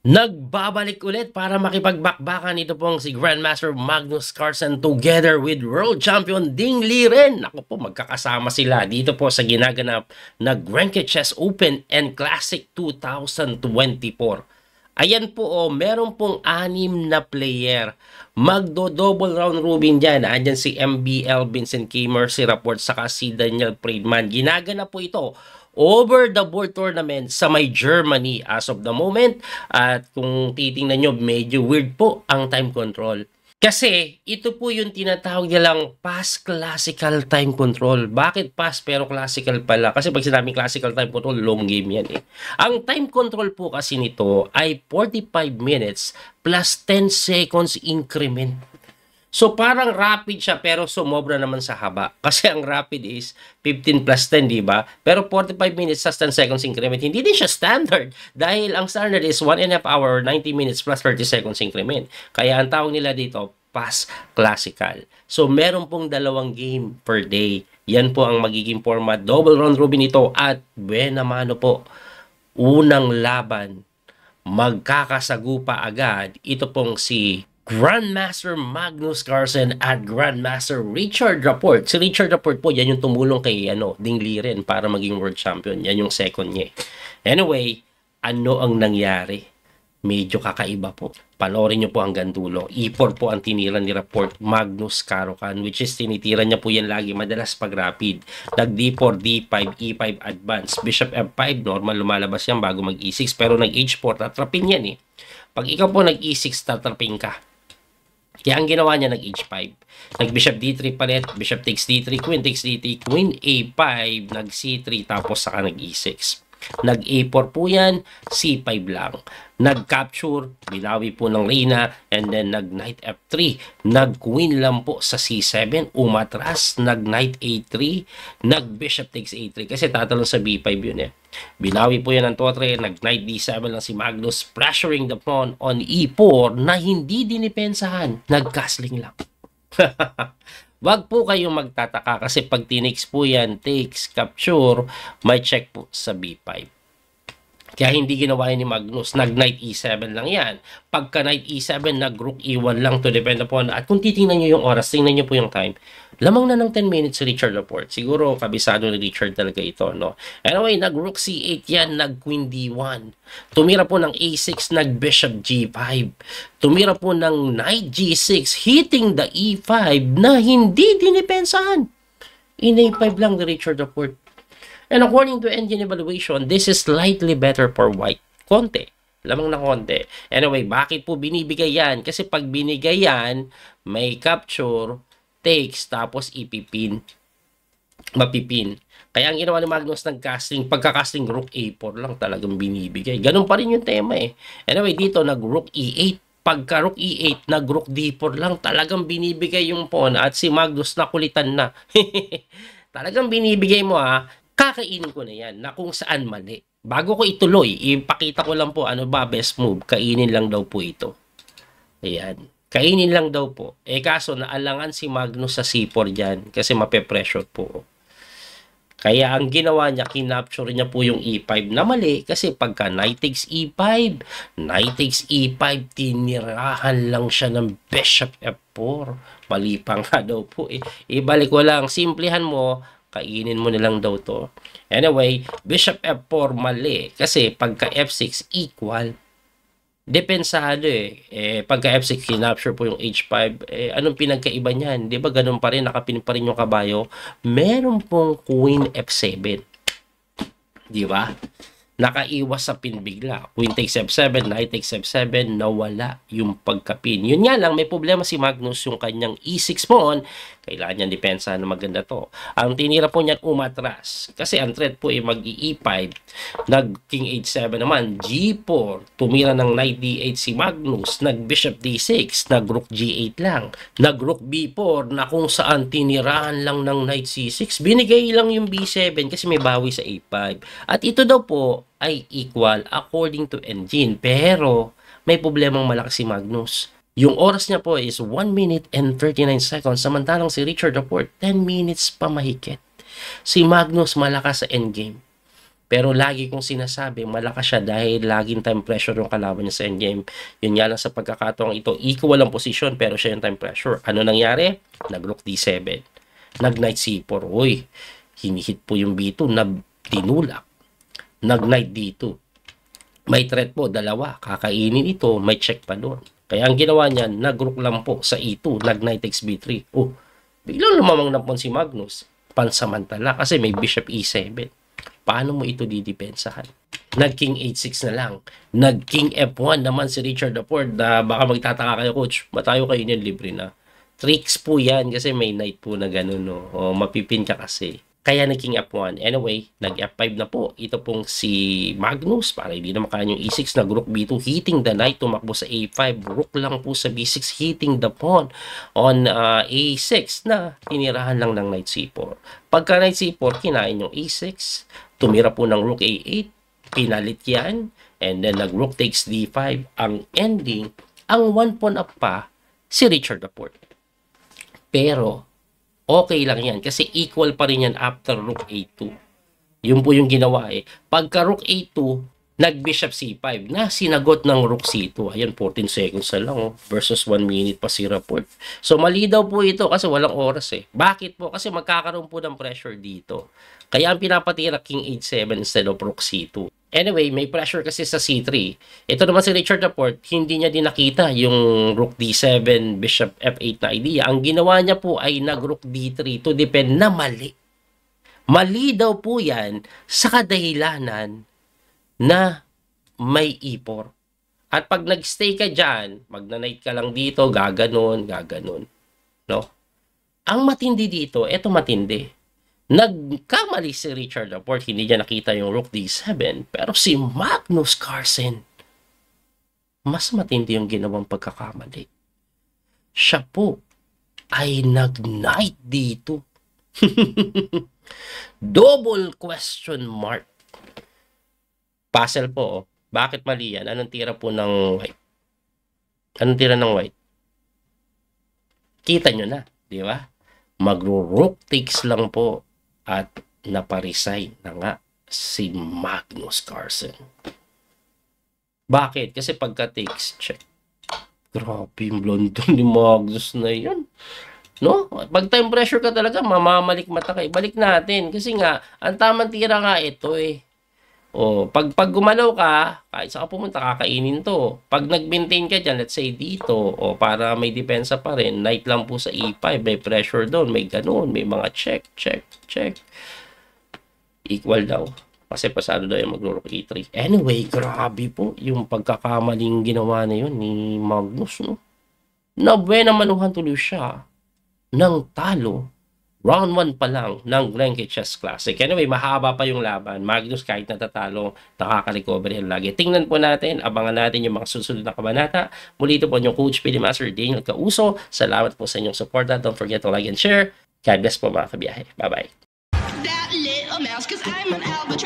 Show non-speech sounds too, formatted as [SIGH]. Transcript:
Nagbabalik ulit para makipagbakbakan ito pong si Grandmaster Magnus Carlsen together with World Champion Ding Li Ren. Ako po, magkakasama sila dito po sa ginaganap na Grenke Chess Open and Classic 2024. Ayan po, oh, meron pong anim na player. Magdo-double round robin dyan. Andyan si MBL, Vincent Kamer, si Rapport, saka si Daniel Friedman. Ginaganap po ito over the board tournament sa may Germany as of the moment. At kung titingnan nyo, medyo weird po ang time control. Kasi ito po yung tinatawag nilang past classical time control. Bakit past pero classical pala? Kasi pag sinabing classical time control, long game yan eh. Ang time control po kasi nito ay 45 minutes plus 10 seconds increment. So parang rapid siya pero sumobra naman sa haba. [LAUGHS] Kasi ang rapid is 15 plus 10, di ba? Pero 45 minutes sa 10 seconds increment, hindi din siya standard. Dahil ang standard is 1 and a half hour, 90 minutes plus 30 seconds increment. Kaya ang tawag nila dito, pass classical. So meron pong dalawang game per day. Yan po ang magiging format. Double round robin ito at Buenamano po. Unang laban magkakasagupa agad. Ito pong si Grandmaster Magnus Carlsen at Grandmaster Richard Rapport. Si Richard Rapport po, yan yung tumulong kay ano, Ding Liren para maging world champion. Yan yung second niya. Anyway, ano ang nangyari? Medyo kakaiba po. Palorin niyo po hanggang dulo. Ipon po ang tinira ni Rapport Magnus Karokan which is tinitira niya po yan lagi madalas pag rapid. Nag D4, D5, E5 advance. Bishop F5, normal lumalabas yan bago mag E6 pero nag H4, tatrapin yan eh. Pag ikaw po nag E6, tatrapin ka kaya ang ginawa niya, nag-h5. Nag-bishop d3 palit, bishop takes d3, queen takes d3, queen a5, nag-c3, tapos saka nag-e6. Nag-a4 po yan, c5 lang. Nag-capture, binawi po ng Reyna, and then nag-knight f3. Nag-queen lang po sa c7, umatras, nag-knight a3, nag-bishop takes a3, kasi tatalon sa b5 yun eh. Binawi po yan ng Torre, nag-knight d7 lang si Magnus, pressuring the pawn on e4 na hindi dinipensahan, nag-castling lang. [LAUGHS] Wag po kayong magtataka kasi pag tinix po yan, takes, capture, may check po sa b5. Kaya hindi ginawa ni Magnus, nag knight e7 lang yan. Pagka knight e7, nag rook e1 lang to depend upon. At kung titingnan nyo yung oras, tingnan nyo po yung time, lamang na ng 10 minutes si Richard Laporte. Siguro kabisado ni Richard talaga ito. No? Anyway, nag rook c8 yan, nag queen d1. Tumira po ng a6, nag bishop g5. Tumira po ng knight g6, hitting the e5 na hindi dinipensahan. In a5 lang ni Richard Laporte And according to engine evaluation, this is slightly better for white. Konti. Lamang na konti. Anyway, bakit po binibigay yan? Kasi pag binigay yan, may capture, takes, tapos ipipin. Mapipin. Kaya ang ginawa ni Magnus ng casting, pagka-casting rook a4 lang talagang binibigay. Ganun pa rin yung tema eh. Anyway, dito nag rook e8. Pagka rook e8, nag rook d4 lang talagang binibigay yung pawn at si Magnus nakulitan na. [LAUGHS] talagang binibigay mo ah kakainin ko na yan na kung saan mali. Bago ko ituloy, ipakita ko lang po ano ba best move. Kainin lang daw po ito. Ayan. Kainin lang daw po. Eh kaso naalangan si Magnus sa C4 dyan kasi mape-pressure po. Kaya ang ginawa niya, kinapture niya po yung E5 na mali kasi pagka knight takes E5, knight takes E5, tinirahan lang siya ng bishop F4. Mali pa nga daw po eh. Ibalik ko lang, simplihan mo, kainin mo na lang daw to. Anyway, bishop f4 mali kasi pagka f6 equal depensado eh. eh pagka f6 kinapture po yung h5, eh, anong pinagkaiba niyan? 'Di ba ganun pa rin nakapin pa rin yung kabayo? Meron pong queen f7. 'Di ba? nakaiwas sa pin bigla. Queen takes f7, knight takes f7, nawala yung pagkapin. Yun nga lang, may problema si Magnus yung kanyang e6 pawn. Kailangan niya depensa na maganda to. Ang tinira po niyan umatras. Kasi ang threat po ay mag e5, nag king h7 naman, g4, tumira ng knight d8 si Magnus, nag bishop d6, nag rook g8 lang, nag rook b4 na kung saan tinirahan lang ng knight c6, binigay lang yung b7 kasi may bawi sa a5. At ito daw po, ay equal according to engine. Pero may problemang malaki si Magnus. Yung oras niya po is 1 minute and 39 seconds samantalang si Richard Laporte 10 minutes pa mahigit. Si Magnus malakas sa endgame. Pero lagi kong sinasabi, malakas siya dahil laging time pressure yung kalaban niya sa endgame. Yun nga lang sa pagkakataong ito, equal ang position pero siya yung time pressure. Ano nangyari? Nag-rook d7. Nag-knight c4. Uy, hinihit po yung b2 na tinulak nag-night dito. May threat po, dalawa. Kakainin ito, may check pa doon. Kaya ang ginawa niya, nag-rook lang po sa E2, nag-knight x B3. Oh, biglang lumamang napon si Magnus. Pansamantala kasi may bishop E7. Paano mo ito didepensahan? Nag-king H6 na lang. Nag-king F1 naman si Richard IV na baka magtataka kayo, coach. Matayo kayo niyan libre na. Tricks po yan kasi may knight po na ganun. No? O, mapipin ka kasi. Kaya naging F1. Anyway, nag-F5 na po. Ito pong si Magnus para hindi na makaan yung E6 na Rook B2 hitting the knight. Tumakbo sa A5. Rook lang po sa B6 hitting the pawn on uh, A6 na tinirahan lang ng knight C4. Pagka knight C4, kinain yung e 6 Tumira po ng Rook A8. Pinalit yan. And then nag-Rook takes D5. Ang ending, ang one pawn up pa si Richard IV. Pero, okay lang yan kasi equal pa rin yan after rook a2. Yun po yung ginawa eh. Pagka rook a2, nag-bishop c5 na sinagot ng rook c2. Ayan, 14 seconds na lang oh, versus 1 minute pa si Rapport. So mali daw po ito kasi walang oras eh. Bakit po? Kasi magkakaroon po ng pressure dito. Kaya ang pinapatira king h7 instead of rook c2. Anyway, may pressure kasi sa C3. Ito naman si Richard Laporte, hindi niya din nakita yung Rook D7, Bishop F8 na idea. Ang ginawa niya po ay nag-Rook D3 to depend na mali. Mali daw po yan sa kadahilanan na may e4. At pag nagstay ka dyan, magnanight ka lang dito, gaganon, gaganon. No? Ang matindi dito, eto matindi Nagkamali si Richard Laporte, hindi niya nakita yung rook d7, pero si Magnus Carlsen, mas matindi yung ginawang pagkakamali. Siya po ay nag-knight dito. [LAUGHS] Double question mark. Puzzle po, oh. bakit mali yan? Anong tira po ng white? Anong tira ng white? Kita nyo na, di ba? Magro-rook takes lang po at naparesign na nga si Magnus Carlsen. Bakit? Kasi pagka takes check. Grabe yung blondo ni Magnus na yun. No? Pag time pressure ka talaga, mamamalik mata ka. Balik natin. Kasi nga, ang tamang tira nga ito eh. O, oh, pag, pag gumalaw ka, kahit saan ka pumunta, kakainin to. Pag nag-maintain ka diyan, let's say dito, o para may depensa pa rin, night lang po sa E5, may pressure doon, may ganoon, may mga check, check, check. Equal daw. Kasi pasado daw yung magro-rook E3. Anyway, grabe po yung pagkakamaling ginawa na yun ni Magnus, no? Nabuena manuhan tuloy siya ng talo Round 1 pa lang ng Renke Chess Classic. Anyway, mahaba pa yung laban. Magnus kahit natatalo, nakaka-recover yan lagi. Tingnan po natin, abangan natin yung mga susunod na kabanata. Muli ito po yung Coach Pili Master Daniel Causo. Salamat po sa inyong support. Don't forget to like and share. God bless po mga kabiyahe. Bye-bye. That little mouse, cause I'm an